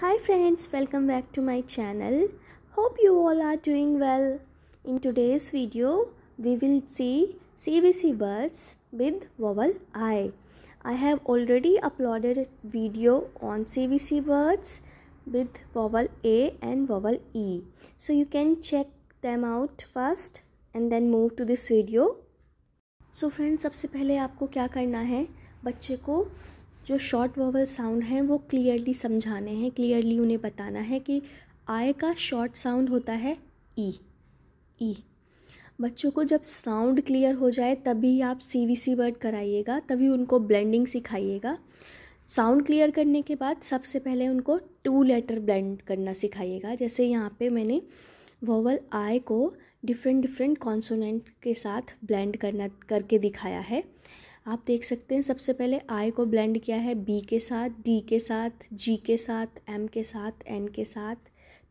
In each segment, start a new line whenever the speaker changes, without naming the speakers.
Hi friends, welcome back to my channel. Hope you all are doing well. In today's video, we will see CBC words with vowel I. I have already uploaded a video on CBC words with vowel A and vowel E. So you can check them out first and then move to this video. so friends, सबसे पहले आपको क्या करना है बच्चे को जो short vowel sound हैं वो क्लियरली समझाने हैं क्लियरली उन्हें बताना है कि आय का शॉर्ट साउंड होता है ई e, ई e. बच्चों को जब साउंड क्लियर हो जाए तभी आप सी वी सी वर्ड कराइएगा तभी उनको ब्लेंडिंग सिखाइएगा साउंड क्लियर करने के बाद सबसे पहले उनको टू लेटर ब्लेंड करना सिखाइएगा जैसे यहाँ पे मैंने वोवल आय को डिफरेंट डिफरेंट कॉन्सोनेंट के साथ ब्लेंड करना करके दिखाया है आप देख सकते हैं सबसे पहले आई को ब्लेंड किया है बी के साथ डी के साथ जी के साथ एम के साथ एन के साथ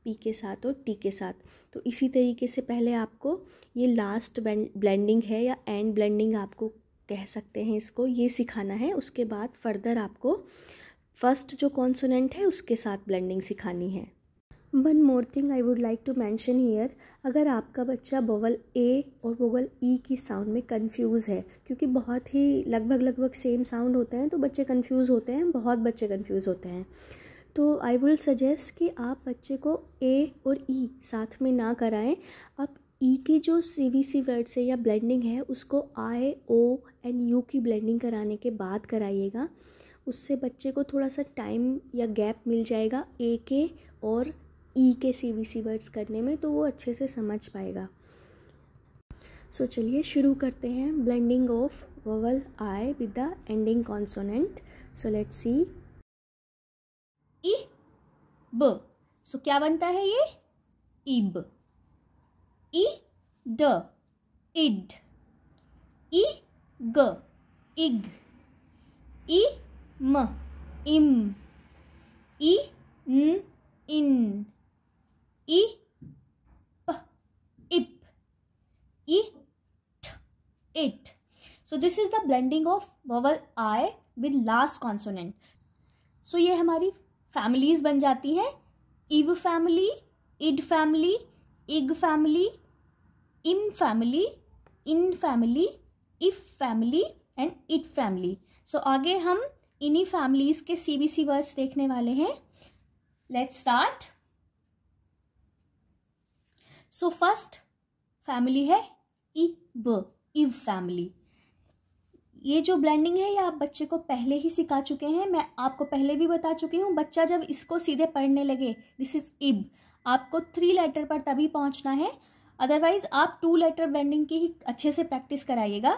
पी के साथ और टी के साथ तो इसी तरीके से पहले आपको ये लास्ट ब्लेंडिंग है या एंड ब्लेंडिंग आपको कह सकते हैं इसको ये सिखाना है उसके बाद फर्दर आपको फर्स्ट जो कॉन्सोनेंट है उसके साथ ब्लेंडिंग सिखानी है one more thing I would like to mention here अगर आपका बच्चा बोवल ए और बोवल ई e की साउंड में कन्फ्यूज़ है क्योंकि बहुत ही लगभग लगभग सेम साउंड होते हैं तो बच्चे कन्फ्यूज़ होते हैं बहुत बच्चे कन्फ्यूज़ होते हैं तो आई वुड सजेस्ट कि आप बच्चे को ए और ई e साथ में ना कराएं आप ई e की जो सी वी सी वर्ड्स है या ब्लेंडिंग है उसको आई ओ एंड यू की ब्लेंडिंग कराने के बाद कराइएगा उससे बच्चे को थोड़ा सा टाइम या गैप मिल जाएगा ए के और ई e के सी बी सी वर्ड्स करने में तो वो अच्छे से समझ पाएगा सो so, चलिए शुरू करते हैं blending of vowel I with the ending consonant so let see E b so क्या बनता है ये इब ई ड इड ई ग इग ई म इम ई न इन i p ip i t it so this is the blending of vowel i with last consonant so ye hamari families ban jati हैं iv family id family ig family im family in family if family and it family so आगे हम इन्हीं families के C B C words देखने वाले हैं let's start so first family है ib इव फैमिली ये जो ब्लेंडिंग है ये आप बच्चे को पहले ही सिखा चुके हैं मैं आपको पहले भी बता चुकी हूँ बच्चा जब इसको सीधे पढ़ने लगे दिस इज इब आपको थ्री लेटर पर तभी पहुँचना है अदरवाइज आप टू लेटर ब्लेंडिंग की ही अच्छे से प्रैक्टिस कराइएगा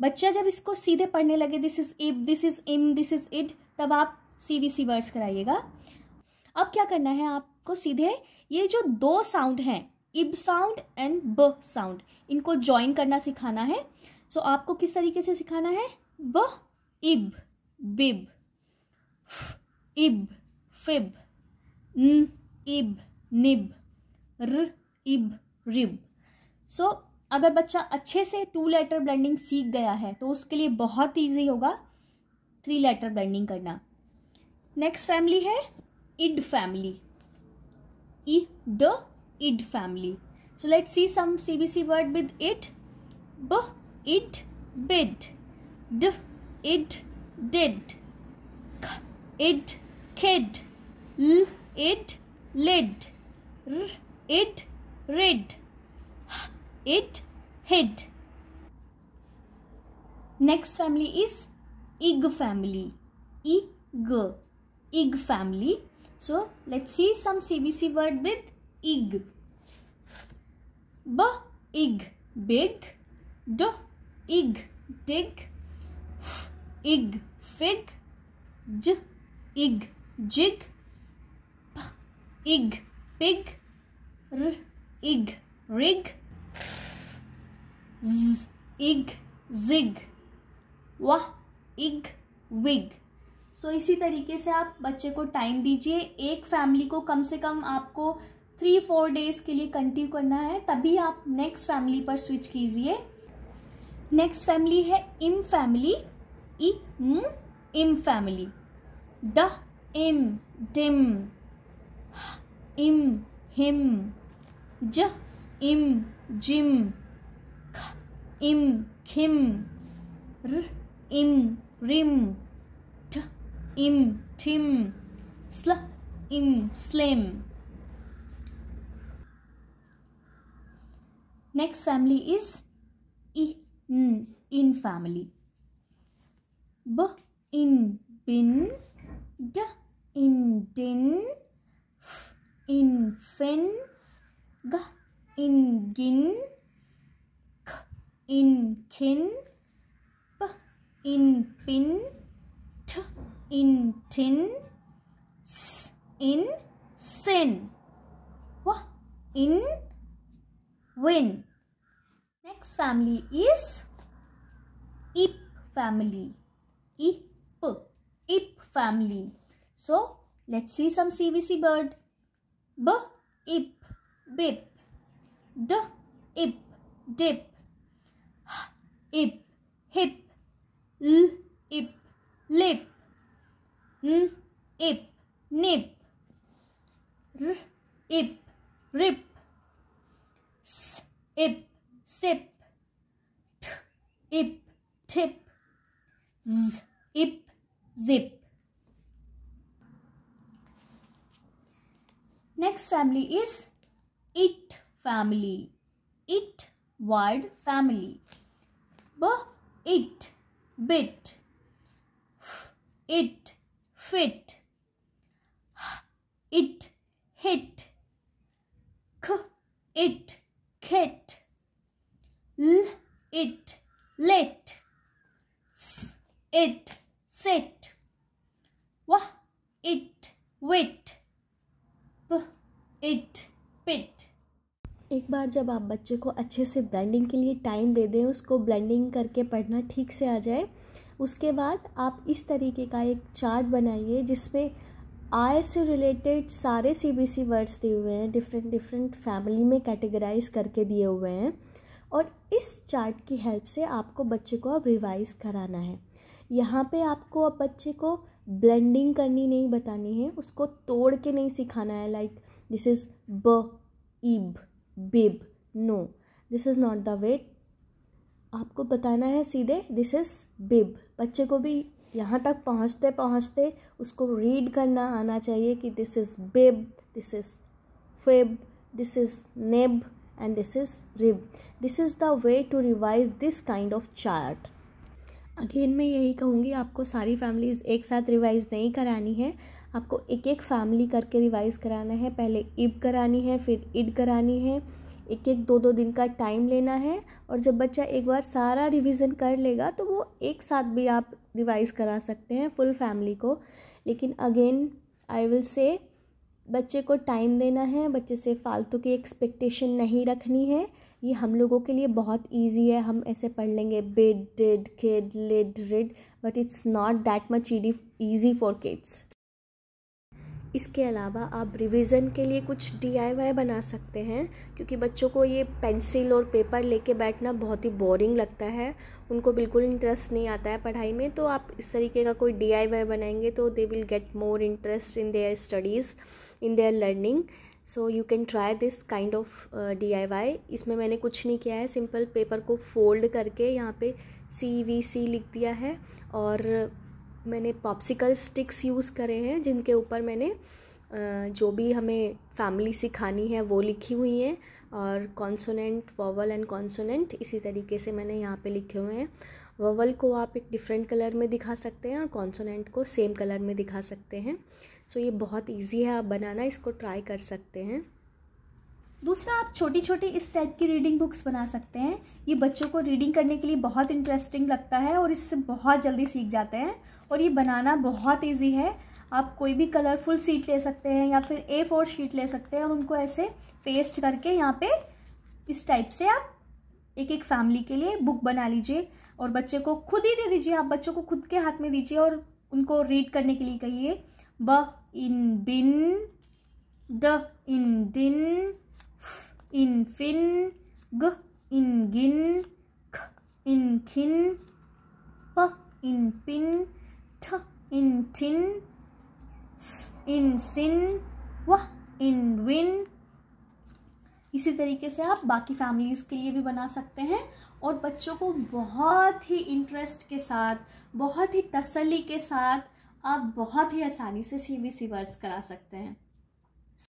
बच्चा जब इसको सीधे पढ़ने लगे this is ib this is im this is id तब आप सी वी सी वर्ड्स कराइएगा अब क्या करना है आपको सीधे ये जो दो साउंड हैं ib sound and b sound इनको ज्वाइन करना सिखाना है सो so, आपको किस तरीके से सिखाना है ब इब बिब इब फिब न इब निब र इब रिब सो so, अगर बच्चा अच्छे से टू लेटर ब्लेंडिंग सीख गया है तो उसके लिए बहुत ईजी होगा थ्री लेटर ब्लेंडिंग करना नेक्स्ट फैमिली है id family. E, the id family. So let's see some CBC word with it. B, it, bid. D, it, did. K, it, kid. L, it, lid. R, it, rid. H, it, hid. Next family is ig family. Ig. Ig family. So let's see some CBC word with ig. B ig big, d ig dig, f ig fig, j ig jig, p ig pig, r ig rig, z ig zig, w ig wig. So इसी तरीके से आप बच्चे को time दीजिए एक family को कम से कम आपको थ्री फोर डेज़ के लिए कंटिन्यू करना है तभी आप नेक्स्ट फैमिली पर स्विच कीजिए नेक्स्ट फैमिली है im family e im family d im dim j im jim k im kim r im rim इम रिम im, tim, sl, im, slim. Next family is i, n, in family. B, in, bin, d, in, din, f, in, fin, g, in, gin, k, in, kin, p, in, pin, t, in tin s in sin what in win next family is ip family ip ip family so let's see some cvc bird b ip bip d ip dip h ip hip l ip lip N, ip, nip. R, ip, rip. S, ip, sip. T, ip, tip. Z, ip, zip. Next family is it family. It word family. B, it, bit. it, fit it hit k it kit l it lit s it sit w it wit p it pit एक बार जब आप बच्चे को अच्छे से blending के लिए time दे दें उसको ब्लेंडिंग करके पढ़ना ठीक से आ जाए उसके बाद आप इस तरीके का एक चार्ट बनाइए जिसमें आय से रिलेटेड सारे सी बी सी वर्ड्स दिए हुए हैं डिफरेंट डिफरेंट फैमिली में कैटेगराइज करके दिए हुए हैं और इस चार्ट की हेल्प से आपको बच्चे को अब रिवाइज़ कराना है यहाँ पे आपको अब बच्चे को ब्लेंडिंग करनी नहीं बतानी है उसको तोड़ के नहीं सिखाना है like this is b ib bib no this is not the way आपको बताना है सीधे दिस इज़ बिब बच्चे को भी यहाँ तक पहुँचते पहुँचते उसको रीड करना आना चाहिए कि this is bib this is feb this is neb and this is rib this is the way to revise this kind of chart again मैं यही कहूँगी आपको सारी फैमिलीज़ एक साथ रिवाइज़ नहीं करानी है आपको एक एक फैमिली करके रिवाइज़ कराना है पहले इब करानी है फिर इड करानी है एक एक दो दो दिन का टाइम लेना है और जब बच्चा एक बार सारा रिवीजन कर लेगा तो वो एक साथ भी आप रिवाइज करा सकते हैं फुल फैमिली को लेकिन अगेन आई विल से बच्चे को टाइम देना है बच्चे से फालतू की एक्सपेक्टेशन नहीं रखनी है ये हम लोगों के लिए बहुत इजी है हम ऐसे पढ़ लेंगे bid did kid lid rid but it's not that much ईडी ईजी फॉर किड्स इसके अलावा आप रिवीजन के लिए कुछ डीआईवाई बना सकते हैं क्योंकि बच्चों को ये पेंसिल और पेपर लेके बैठना बहुत ही बोरिंग लगता है उनको बिल्कुल इंटरेस्ट नहीं आता है पढ़ाई में तो आप इस तरीके का कोई डीआईवाई बनाएंगे तो they will get more interest in their studies in their learning so you can try this kind of D I Y इसमें मैंने कुछ नहीं किया है सिंपल पेपर को फोल्ड करके यहाँ पे सी वी सी लिख दिया है और मैंने पॉप्सिकल स्टिक्स यूज़ करे हैं जिनके ऊपर मैंने जो भी हमें फैमिली सिखानी है वो लिखी हुई है और कॉन्सोनेंट वॉवल एंड कॉन्सोनेंट इसी तरीके से मैंने यहाँ पे लिखे हुए हैं वॉवल को आप एक डिफरेंट कलर में दिखा सकते हैं और कॉन्सोनेंट को सेम कलर में दिखा सकते हैं सो so ये बहुत इजी है आप बनाना इसको ट्राई कर सकते हैं दूसरा आप छोटी छोटी इस टाइप की रीडिंग बुक्स बना सकते हैं ये बच्चों को रीडिंग करने के लिए बहुत इंटरेस्टिंग लगता है और इससे बहुत जल्दी सीख जाते हैं और ये बनाना बहुत ईजी है आप कोई भी कलरफुल सीट ले सकते हैं या फिर ए फोर शीट ले सकते हैं और उनको ऐसे पेस्ट करके यहाँ पे इस टाइप से आप एक एक फैमिली के लिए बुक बना लीजिए और बच्चे को खुद ही दे दीजिए आप बच्चों को खुद के हाथ में दीजिए और उनको रीड करने के लिए कहिए ब इन बिन ड इन दिन इनफिन ग इन गिन ख इन खिन प इन पिन ठ इन ठिन स इन सिन व इन विन इसी तरीके से आप बाकी फैमिलीज़ के लिए भी बना सकते हैं और बच्चों को बहुत ही इंटरेस्ट के साथ बहुत ही तसली के साथ आप बहुत ही आसानी से सी वर्ड्स करा सकते हैं